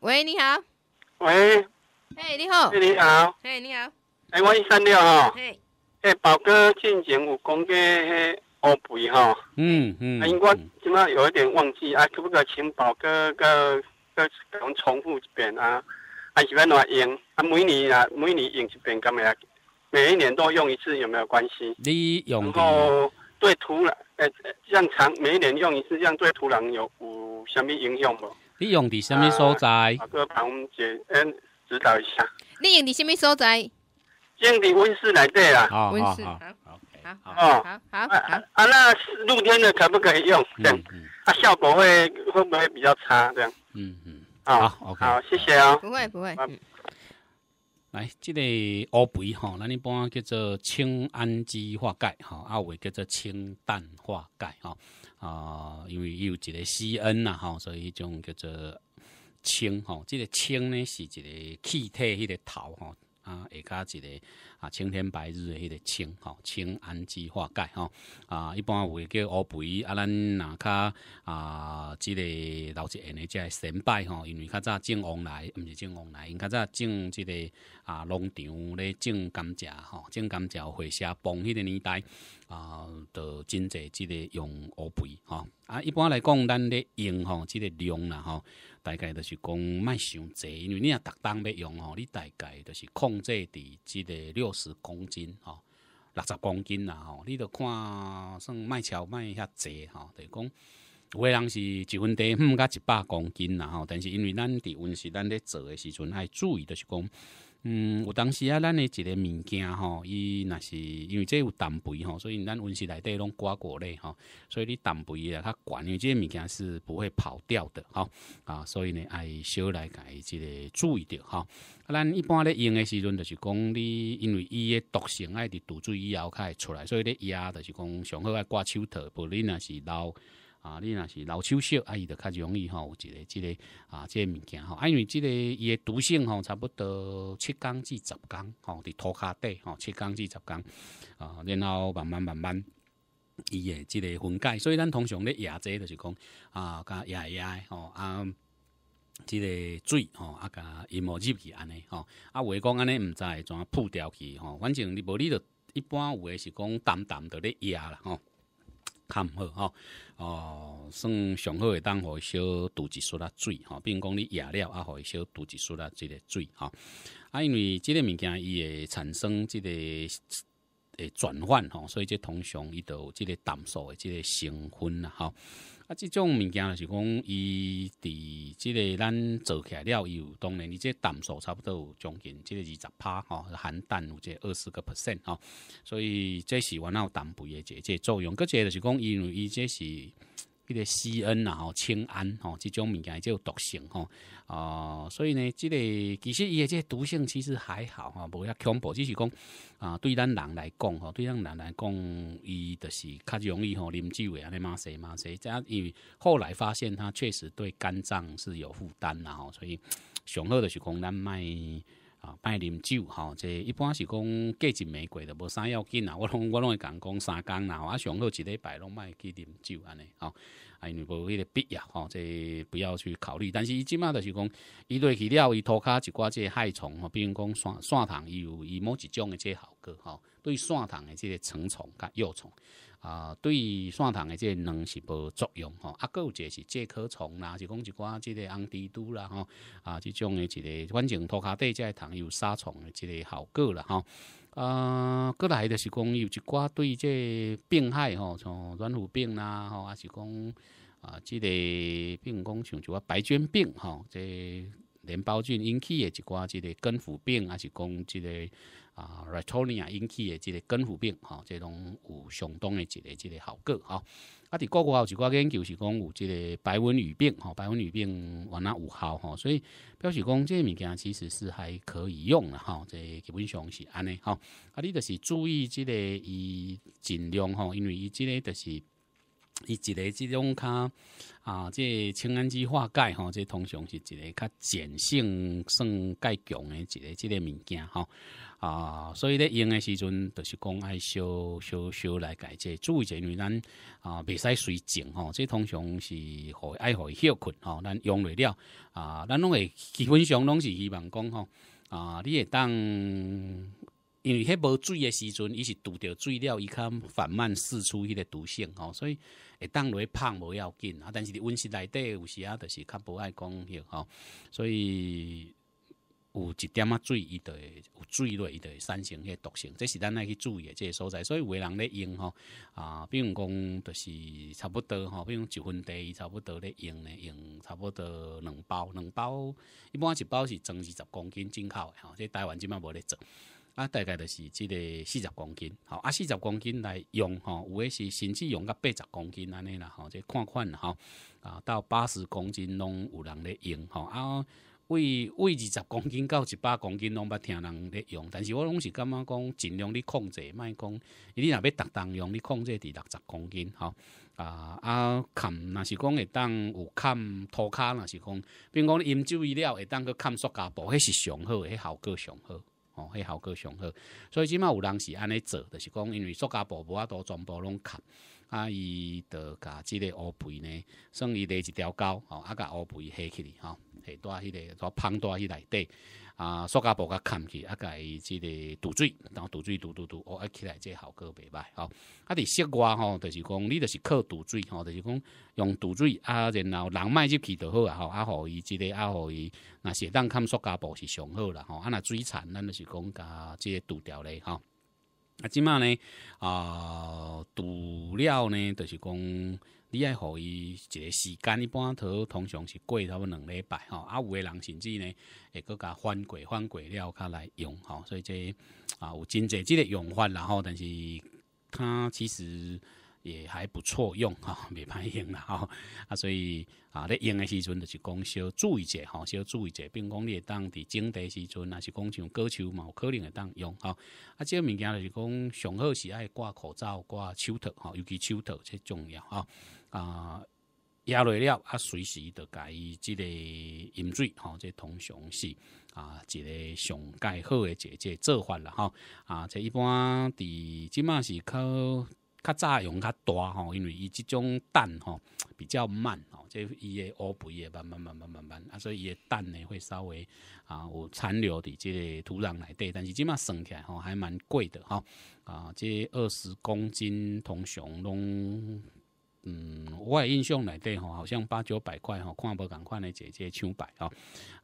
喂，你好。喂。嘿，你好。嘿，你好。嘿，你好。哎，我一三六哈。嘿。哎，宝哥，之前有讲过黑化肥哈。嗯嗯。哎，我今嘛有一点忘记，啊，可不可以请宝哥个个重重复一遍啊？还是要哪用？啊，每年啊，每年用一遍，干嘛？每一年都用一次有没有关系？你用。然后对土壤，哎，这样长，每一年用一次，这样对土壤有有什么影响不？你用的什么所在？大哥，帮我们解，嗯，指导一下。你用的什么所在？用的温室来对啦。温室。好好好。好好好。啊啊，那露天的可不可以用？这样，啊，效果会会不会比较差？这样。嗯嗯。好，OK。好，谢谢啊。不会，不会。来，这个乌肥吼，咱一般叫做氢氨基化钙吼，啊，伟叫做氢氮化钙吼，啊，因为有一个 C N 呐吼，所以迄种叫做氢吼，这个氢呢是一个气体，迄个头吼。啊，下加一个啊，青天白日迄个青吼，青氨基化钙吼，啊，一般有诶叫乌肥，啊，咱若较啊，即个老一辈呢，即个神拜吼，因为较早种王来，毋是种王来，因较早种即个啊农场咧种甘蔗吼，种甘蔗回下崩迄个年代。啊，都真侪，即个用乌肥吼。啊。一般来讲，咱咧用吼，即个量啦吼，大概就是讲卖想些，因为你若逐当要用吼，你大概就是控制伫即个六十公斤吼，六十公斤啦吼，你着看算卖超卖遐侪吼，就讲有诶人是一分地，毋甲一百公斤啦吼，但是因为咱伫温室咱咧做诶时阵爱注意，就是讲。嗯，有当时啊，咱的一个物件吼，伊若是因为这有蛋肥吼，所以咱温室内底拢瓜果类吼，所以你蛋肥啊，悬，因为这个物件是不会跑掉的吼。啊，所以呢，爱少来改这个注意吼。啊，咱一般咧用的时阵就是讲，你因为伊的毒性爱伫堵住以后，才会出来，所以咧压就是讲上好爱挂手套，不然若是老。啊，你若是老手熟，啊，伊就较容易吼。有一个即个啊，即个物件吼，啊，因为即个伊的毒性吼，差不多七工至十工吼，伫涂骹底吼，七工至十工啊，然后慢慢慢慢，伊的即个分解，所以咱通常咧野者就是讲啊，加野压吼啊，即个水吼啊，加淹模入去安尼吼，啊，话讲安尼毋知怎扑掉去吼，反正你无你就一般有诶是讲淡淡伫咧野啦吼。看好吼，哦，算上好会当好小肚仔水吼，比如讲你野了啊好小肚一水仔这个水吼，啊因为这个物件伊会产生这个。诶，转换吼，所以这通常伊都即个淡素诶，即个成分啦吼。啊，即种物件是讲伊伫即个咱做起来了，又当然伊即淡素差不多有将近即个二十趴吼，含氮有即二十个 percent 吼。所以这是我那淡肥诶，即即作用。个者就是讲，因为伊即是。这个西恩啊，哦，氰胺吼，这种物件就毒性吼。哦，所以呢，这个其实伊的这毒性其实还好哈，不要恐怖，只是讲啊，对咱人来讲吼，对咱人来讲，伊就是较容易吼，啉酒诶，安尼嘛死嘛这样因为后来发现它确实对肝脏是有负担的吼，所以上好就是讲咱卖。啊，卖啉酒吼，这一般是讲过一没贵的，无啥要紧啦。我拢我拢会讲讲三工啦，我上好一礼拜拢卖去啉酒安尼，吼，因为无迄个必要吼，这不要去考虑。但是伊即马就是讲，伊对去了伊涂骹一寡这害虫吼，比如讲蒜蒜伊有伊某一种的这效果吼，对蒜虫的这个成虫甲幼虫。啊，对蒜塘的这个能是无作用吼，啊，个有个是介壳虫啦，是讲一寡即个红蜘蛛啦吼，啊，这种的一个反正涂下底介糖有杀虫的一个效果啦哈，啊，过来就是讲有一寡对这病害吼，像软腐病啦吼，啊，是讲啊，这个病讲像什么白绢病哈，这。连孢菌引起的一寡，即个根腐病啊，是讲即个啊 r e t o n i a 引起的即个根腐病，吼，即拢有相当的即个即个效果，吼。啊，伫国外有一寡研究是讲有即个白文鱼病，吼，白文鱼病原来有效，吼，所以表示讲即物件其实是还可以用的，吼，即基本上是安尼，吼。啊，你就是注意即个伊尽量，吼，因为伊即个就是。伊一个即种较啊，即氢氨基化钙吼，即通常是一个较碱性、算钙强的一个即个物件吼啊，所以咧用的时阵，就是讲爱少少少来解这注意者，因为咱啊袂使水静吼，即通常是互爱互伊休困吼，咱用袂了啊，咱拢会基本上拢是希望讲吼啊，你会当。因为迄无水诶时阵，伊是拄着水了，伊较缓慢释出迄个毒性吼，所以会当去胖无要紧啊。但是伫温室内底有时啊，就是较无爱讲迄吼，所以有一点啊，水伊会有水落，伊会生成迄毒性，这是咱爱去注意诶即个所在。所以有诶人咧用吼啊，比如讲就是差不多吼，比如一分地差不多咧用咧用，差不多两包两包，一般一包是装二十公斤进口诶吼。即台湾即卖无咧做。啊，大概就是即个四十公斤，吼，啊，四十公斤来用吼，有诶是甚至用到八十公斤安尼啦，吼，即看看吼，啊，到八十公斤拢有人咧用吼，啊，为为二十公斤到一百公斤拢捌听人咧用，但是我拢是感觉讲尽量咧控制，莫讲，你若要逐当用你控制伫六十公斤，吼啊啊，砍，若是讲会当有砍涂骹，若是讲，比如讲饮酒以料会当去砍塑胶布，迄是上好，迄效果上好。哦，迄效果上好，所以起码有人是安尼做，就是讲，因为胶家无啊都全部拢砍，啊！伊就甲即个乌皮呢，算伊第一条狗，啊！甲乌皮下起哩，吼，下住迄个，带胖住迄内底，啊！塑胶布甲盖起，啊！甲伊即个堵水，然后堵水堵堵堵，哦，啊，起来这效果袂歹，吼！啊！伫室外吼，就是讲你就是靠堵水吼，就是讲用堵水啊，然后人脉入去就好啊，吼！啊，互伊即个啊，互伊若是当砍塑胶布是上好啦，吼！啊，若水田咱就是讲甲即个堵掉咧吼。啊，即卖呢，啊，毒了呢，就是讲，你爱互伊一个时间，一般头通常是过差不多两礼拜吼，啊，有诶人甚至呢，会更甲翻过翻过了，较来用吼，所以这啊有真济即个用法，然后但是他其实。也还不错用哈，袂 歹用啦哈，啊，所以啊，咧用的时阵就是讲小注意者吼，小注意者，并讲你当地种地时阵，若是讲像果树嘛，有可能会当用哈。啊，即个物件就是讲上好是爱挂口罩、挂手套吼，尤其手套最重要吼啊，压落了啊，随时就改即个饮水吼，即通常是啊，一个上介好诶一即做法啦哈。啊，即一般伫即满是靠。较早用较大吼，因为伊即种蛋吼 比较慢吼，即伊诶乌肥也慢慢慢慢慢慢，啊，所以伊蛋呢会稍微啊有残留伫即个土壤内底，但是即码算起来吼还蛮贵的吼。啊，即二十公斤铜常拢。嗯，我印象内底吼，好像八九百块吼，看不赶快呢，姐姐抢百吼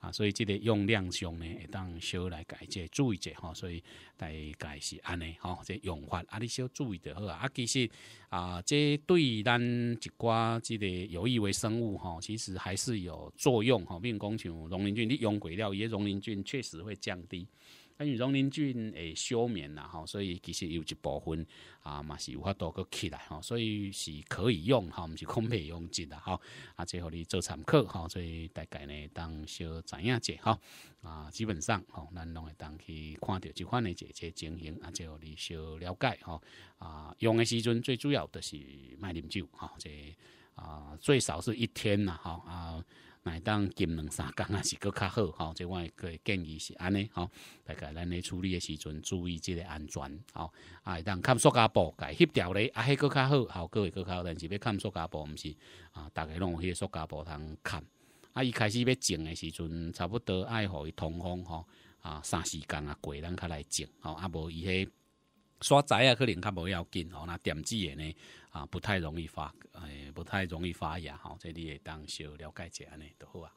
啊！所以这个用量上呢，也当小来改决，注意者吼。所以大概是安尼吼，这用法，啊，你小注意着好啊。啊，其实啊，这对咱一寡这个有益微生物吼，其实还是有作用哈。譬如讲像溶磷菌，你用鬼料，伊溶磷菌确实会降低。因为绒林菌会休眠啦吼，所以其实有一部分啊，嘛是有法多个起来吼，所以是可以用吼，毋是空白用尽的吼，啊，最后你做参考吼，所以大概呢当小知影者吼，啊，基本上吼，咱拢会当去看到即款的这些经营啊，互你小了解吼，啊，用的时阵最主要就是卖啉酒吼，即啊最少是一天呐，好啊。买当金两三工啊，是搁较好，吼，这我会可建议是安尼，吼，大概咱咧处理的时阵，注意这个安全，吼。啊，当看塑胶布伊翕掉咧，啊，迄搁较好，效果会较好，但是要看塑胶布，毋是，啊，大概有迄个塑胶布通砍啊，伊开始要种的时阵，差不多爱互伊通风，吼，啊，三四工啊，过咱较来种，吼。啊，无伊迄。刷仔啊，可能较无要紧吼，那点痣叶呢啊，不太容易发，哎，不太容易发芽吼，这你也当小了解一下呢，都好啊。